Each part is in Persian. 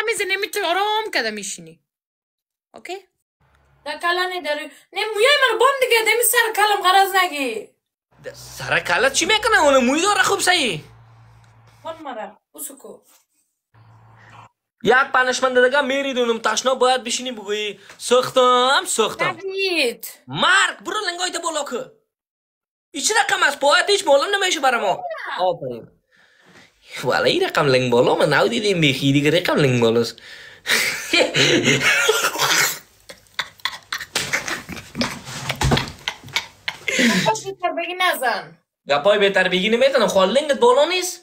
قدم میزنی میتونی آرام قدم میشینی اوکی دا کله نداری، نه مویای من بند دیگه دمی سر کلم غرض نگی سر کله چی میکنه اون موی داره خوب سایی بان مرا بسکو یک پنشمند دیگه دونم تشنا باید بشینی بگویی سختم سختم نگید مرک برو لنگایت بالا که ایچی دقم از پایت هیچ معلوم نمیشه برا ما آفرین Walai rekam leng bolo menau di di رقم لنگ بالا است گپای بهتر بگی نزن گپای بهتر بگی نمیتونم خوال لنگت بالا نیست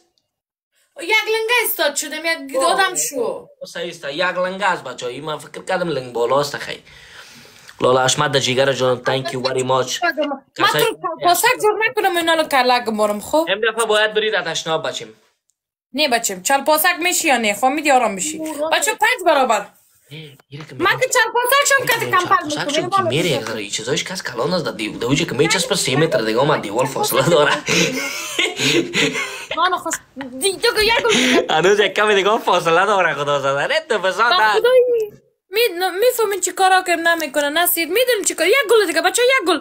یک لنگه استاد شدم یک دادم شو سایستا یک لنگه از بچه من فکر کردم لنگ بالا است خیلی لالا اشمت در جیگر جانم تانکی وری ماچ من تو پاسک جور نکنم اینالو کلک بارم خب این دفعه باید برید اتشناب بچیم نه بچم چلپاسک میشی یا نه فهمیدی خب آرام میشی بچه پنج برابر من که چلپاسک شم کتی کمپل میکنم میره اگر این چیزایش کس کلان از دیو دوجه که میچسبه سی متر دیگه من دیوال فاصله داره منو خواست هنوز یک کمی دیگه فاصله داره خدا زده رد بزن میفهمین چی کارا که نمیکنه نسید میدونین چی کار یک گل دیگه بچه یک گل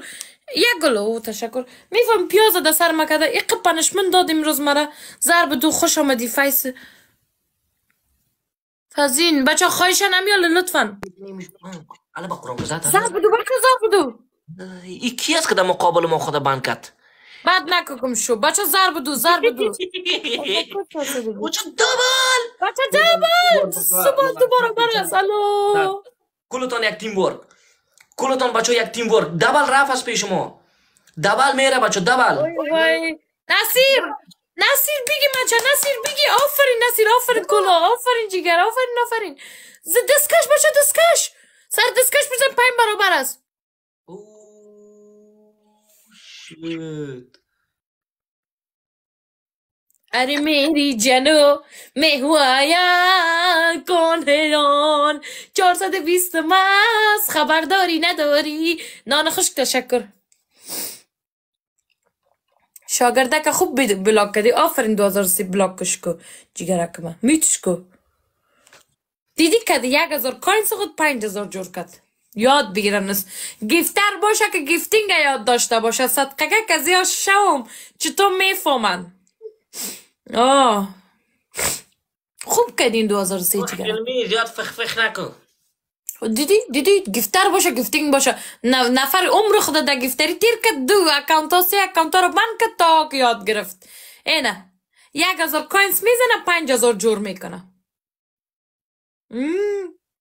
یک گلو، او تشکر میفهم پیاز در سر مکده یک پنشمن داد امروز مرا ضرب دو خوش آمدی فیس فزین بچه خواهش نمیال لطفا ضرب دو بچه ضرب دو ای کی است که در مقابل ما خود بند کرد بد نککم شو بچه ضرب دو ضرب دو بچه دبل بچه دبل سبا دوباره برابر است الو یک تیم بار کلتان بچه یک تیم ورک دبل رف به پیش ما دبل میره بچه دبل نصیر نصیر بگی مچه نصیر بگی آفرین نصیر آفرین کلا آفرین جگر آفرین آفرین ز دستکش بچه سر دستکش بزن پایین برابر است شیت अरे मेरी जनो شده بیست مست خبرداری نداری نان خشک تشکر شاگردک خوب بلاک کردی آفرین سی بلاک کو جگرک ما میتش کو دیدی کدی یک هزار کاینس خود پنج هزار جور کرد یاد بگیرن است گیفتر باشه که گیفتینگ یاد داشته باشه صدقه که کزی ها شوم چطور میفهمن آه خوب کردین سی جگر زیاد فخفخ نکن دیدی دیدی گفتر باشه گفتینگ باشه نفر عمر خود در گفتری تیر که دو اکانت ها سه اکانت ها رو من که تا یاد گرفت اینه یک هزار کوینز میزنه پنج هزار جور میکنه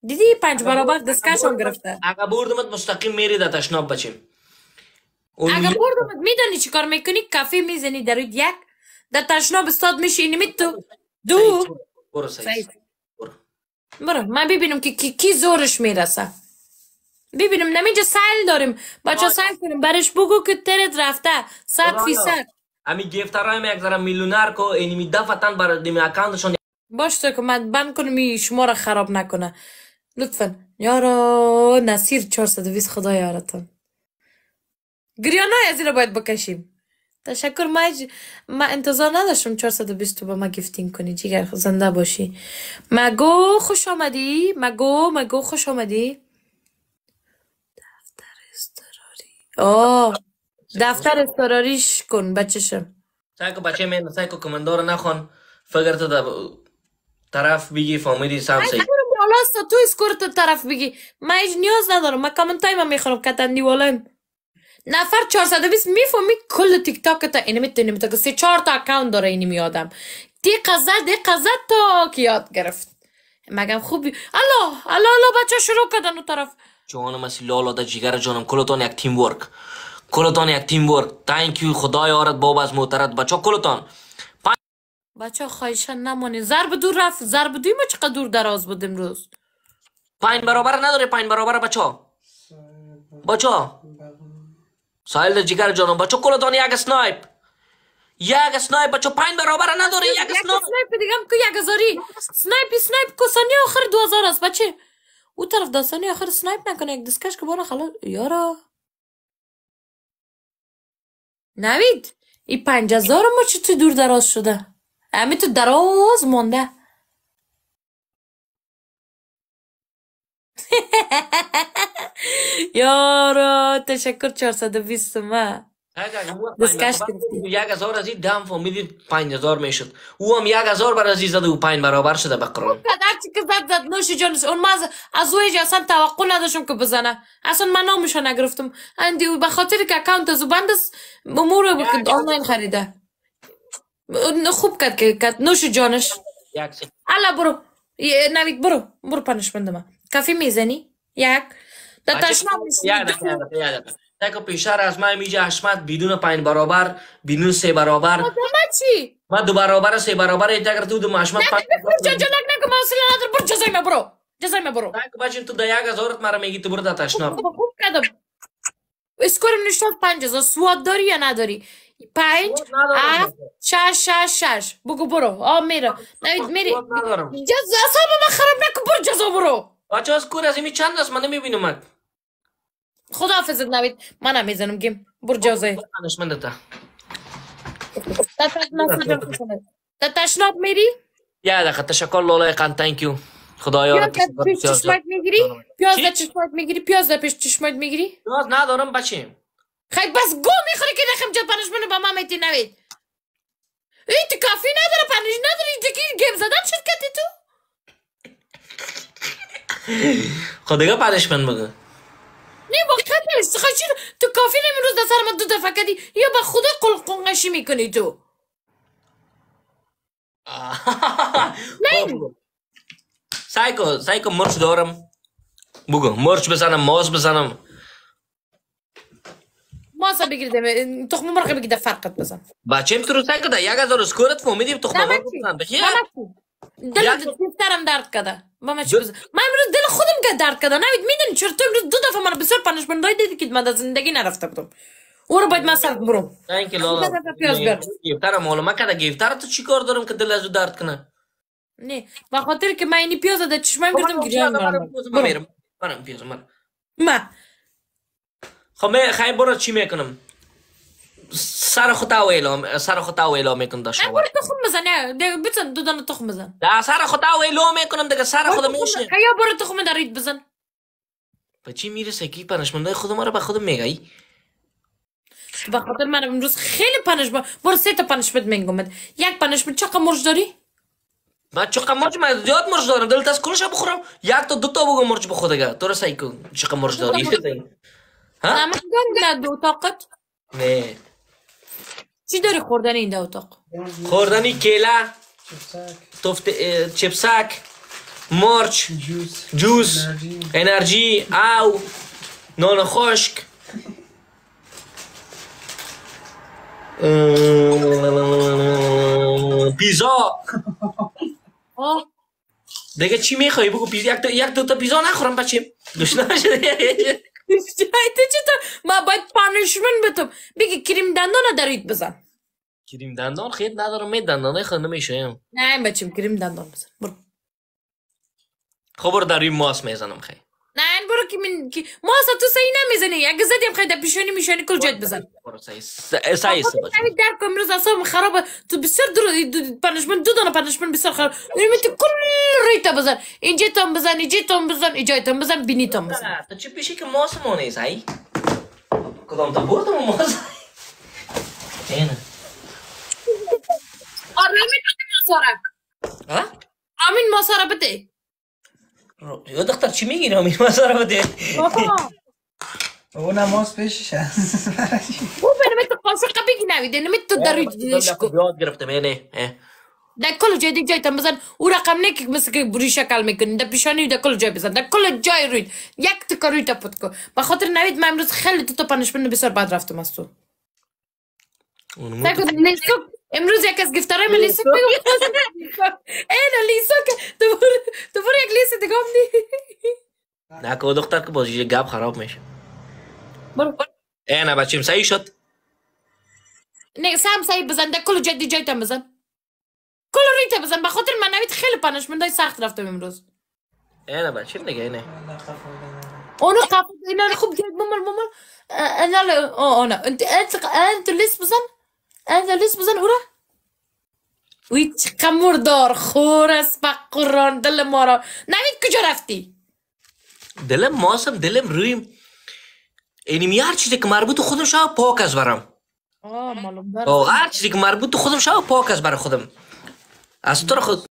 دیدی پنج برابر دسکشن گرفته اگه بردمت مستقیم میری در تشناب بچیم اگه بردمت میدانی چی کار میکنی کافی میزنی در یک در تشناب استاد میشی اینی تو دو برو برو من ببینم که کی, کی زورش میرسه ببینم نمیجا سیل داریم بچه آره. سیل کنیم برش بگو که ترت رفته صد آره. فیصد امی گفترایم یک ذره میلیونر کو می دفتن برای دیمی اکانتشون باش تو که من بند کنم شما را خراب نکنه لطفا یارا نصیر ویس خدا یارتان گریانای از این را باید بکشیم تشکر ما ما انتظار نداشتم 420 با ما گفتین کنی جیگر زنده باشی مگو خوش آمدی مگو مگو خوش آمدی دفتر استراری آه دفتر استراریش کن شم سایکو بچه من سایکو کمندار نخون فگر تو طرف بگی فامیلی سام سی تو اسکورت طرف بگی ما نیاز ندارم ما کامنتای ما میخونم کتندی ولیم نفر 420 میفهمی کل تیک تاک تا اینه میتونی میتونی سه چهار تا اکاونت داره اینی میادم دی قزد دی قزد تا که یاد گرفت مگم خوبی الو الو الو بچه شروع کردن اون طرف جانم از لالا دا جگر جانم کلتان یک تیم ورک کلتان یک تیم ورک تانکیو خدای آرد باب از محترد بچه کلتان بچه خواهشا نمانی ضرب دور رفت ضرب دوی ما چقدر دور دراز بود امروز پاین برابر نداره پاین برابر بچه بچه سایل جگر جانم بچو کلتان یک سنایپ یک سنایپ بچو پنج برابر نداره یک سنایپ دیگه هم که یک هزاری سنایپ سنایپ کسانی آخر دو هزار است بچه او طرف دا داستانی آخر سنایپ نکنه یک دسکش که بارا خلاص یارا نوید ای پنج هزار ما چی تو دور دراز شده همه تو دراز مانده یارا تشکر 420 ما یک هزار از این دم فهمیدید پنج هزار میشد او هم یک هزار بر از زده و پاین برابر شده به قرآن چی که زد زد نوشی جانش اون ما از اویج اصلا توقع نداشم که بزنه اصلا من نامشو نگرفتم اندی به خاطر که اکاونت از بند است امور آنلاین خریده خوب کرد که کرد نوشی جانش برو نوید برو برو پنش بنده کافی میزنی یک تشناب که پیشتر از من میجه هشمت بدون پنج برابر بدون سه برابر خب، چی؟ ما دو برابر سه برابر ایتا تو دو حشمت پنج برابر نکن حوصله ندارم برو جزای ما برو جزای ما برو که بچین تو دا یک هزارت مرا میگی تو برو دا خب، تشناب خب، خوب کدم اسکورم نشتاد پنج هزار سواد داری یا نداری پنج هفت شش شش شش بگو برو آ میره نوید میری جزا اصابه من خراب نکم برو جزا برو بچه از کور از این چند است من نمیبینم حافظت نوید منم میزنم گیم بر جازه دانشمند تا تا تشناب میری یا دقیقه تشکر لولای قند تانکیو خدایا را پیش میگیری پیاز در میگیری پیاز در پیش چشمت میگیری پیاز ندارم بچیم خیلی بس گو میخوری که نخم جا پنش با ما میتی نوید این تو کافی نداره پنش نداره اینجا گیم زدم تو خدا دیگه پنشمن بگو نه واقعا نیست تو کافی نمی روز سر من دو دفعه کردی یا به خدا قلقنقشی میکنی تو خب، سایکو سایکو مرچ دارم بگو مرچ بزنم ماز بزنم ماسا بگیریم تخمه مرغ بگیده فرقت بزن بچه میتونم سایکو در یک هزار سکورت فهمیدیم تخمه مرغ بزن بخیر دل سرم درد کرده ما چی ما امروز دل خودم که درد کرده نمید میدونی چرا تو امروز دو دفعه من بسیار پنش بندای دیدی که من در زندگی نرفته بودم او رو باید من سر برو نه اینکه لالا گیفتر ما کده گیفتر تو چی کار دارم که دل از درد کنه نه با خاطر که من اینی پیاز در چشمم گردم گریان برم برم پیاز ما خب خیلی برو چی میکنم سر خود او اعلام سر خود او اعلام میکنم دا شاور تخم بزن دیگه بزن دو دانه تخم بزن دا سر خود او اعلام میکنم دیگه سر خود میشه یا برو تخم دارید بزن به چی میرسه کی پنشمنده خود ما رو به خودم میگی با خاطر من امروز خیلی پنش با برو سه تا پنش بد میگم یک پنش بد چقدر مرج داری ما چقدر مرج من زیاد مرج دارم دلت از کلش بخورم یک تا دو تا بگم مرج بخور دیگه تو سعی کن چقدر مرج داری ها من دو تا نه چی داری خوردن این دو اتاق؟ خوردنی کیله توفت چپسک مرچ جوز انرژی او نان خشک پیزا دیگه چی میخوایی بگو پیزا یک دو تا پیزا نخورم بچه دوش Rica edici ما باید پانشمن بتم بگی کریم دندان نداریت بزن کریم دندان خیلی ندارم می دندانه خنده میشه نه بچم کریم دندان بزن برو خب برو در این ماس میزنم خیلی نه برو که من که ما اصلا تو سعی نمیزنی اگه زدیم خیلی پیشانی میشانی کل جد بزن برو سعی سعی درک کن روز اصلا خرابه تو بسیار درو پنشمن دو دانه پنشمن بسیار خراب نمیت کل ریتا بزن اینجا تام بزن اینجا تام بزن اینجا تام بزن بینی تام بزن تو چی پیشی که ماس ما نیست ای کدام تا بردم ماس اینه آرامین ماسارک ها آمین ماسارک بده یا دختر چی میگیری همین مسار بده او نماز پیشش هست او بنامه تو قاسقه بگی نویده نمی تو در روی دیدش کن گرفته گرفتم یعنی در کل جای دیگه جای تم بزن او رقم نه که مثل که بری شکل میکنی در پیشانی در کل جای بزن در کل جای روی یک تکا روی تپت کن بخاطر نوید من امروز خیلی تو تو پنشمند بسیار بد رفتم از تو نگو امروز یک از گفتاره من لیسو اینا لیسو که تو برو یک لیسی دیگه که که دختر که بازی گپ خراب میشه برو اینا بچیم سعی شد نه سام سعی بزن ده کلو جدی جایی تم بزن کلو ریت بزن بخاطر من منویت خیلی دای سخت رفتم امروز اینا بچیم دیگه نه اونو خفه اینا خوب جد ممل ممل انا انا انت انت انت بزن این بزن او را اوی مردار خورست با قران دل ما را نوید کجا رفتی دلم ماستم دلم رویم این این هر چیزی که مربوط خودم شده پاک از برم آه آه هر چیزی که مربوط خودم شو پاک از بر خودم از تو خود